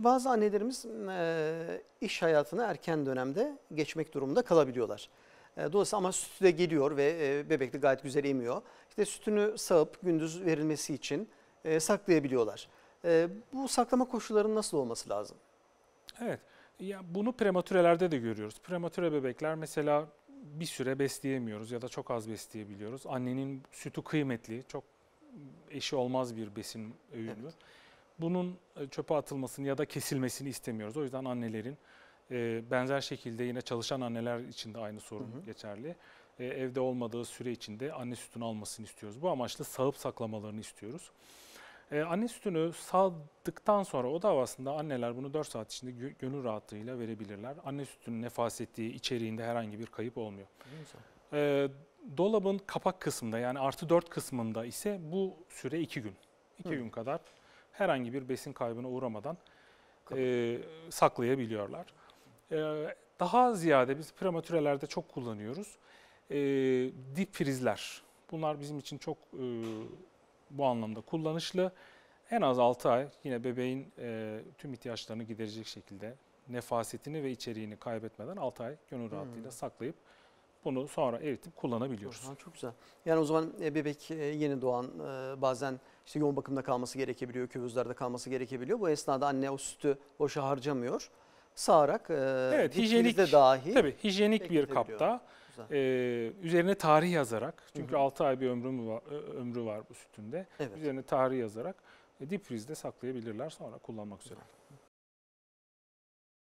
Bazı annelerimiz e, iş hayatına erken dönemde geçmek durumunda kalabiliyorlar. E, dolayısıyla ama sütü de geliyor ve e, bebek de gayet güzel emiyor. İşte sütünü sağıp gündüz verilmesi için e, saklayabiliyorlar. E, bu saklama koşullarının nasıl olması lazım? Evet. Ya bunu prematürelerde de görüyoruz. Prematüre bebekler mesela bir süre besleyemiyoruz ya da çok az besleyebiliyoruz. Annenin sütü kıymetli, çok eşi olmaz bir besin öğünü. Evet. Bunun e, çöpe atılmasını ya da kesilmesini istemiyoruz. O yüzden annelerin e, benzer şekilde yine çalışan anneler için de aynı sorun hı hı. geçerli. E, evde olmadığı süre içinde anne sütünü almasını istiyoruz. Bu amaçla sağıp saklamalarını istiyoruz. anne sütünü sağdıktan sonra o da aslında anneler bunu 4 saat içinde gö gönül rahatlığıyla verebilirler. Anne sütünün nefaseti, içeriğinde herhangi bir kayıp olmuyor. Ee, dolabın kapak kısmında yani artı 4 kısmında ise bu süre 2 gün. 2 gün kadar herhangi bir besin kaybına uğramadan e, saklayabiliyorlar. E, daha ziyade biz prematürelerde çok kullanıyoruz. E, dip frizler. Bunlar bizim için çok e, bu anlamda kullanışlı. En az 6 ay yine bebeğin e, tüm ihtiyaçlarını giderecek şekilde nefasetini ve içeriğini kaybetmeden 6 ay gönül hmm. rahatlığıyla hmm. saklayıp bunu sonra eritip kullanabiliyoruz. çok güzel. Yani o zaman bebek yeni doğan bazen işte yoğun bakımda kalması gerekebiliyor, küvözlerde kalması gerekebiliyor. Bu esnada anne o sütü boşa harcamıyor. Sağarak e, evet, hijyenik, de dahi. Tabii hijyenik bir kapta. E, üzerine tarih yazarak çünkü hı hı. 6 ay bir ömrü var, ömrü var bu sütünde. Evet. Üzerine tarih yazarak e, dip frizde saklayabilirler sonra kullanmak üzere. Hı hı.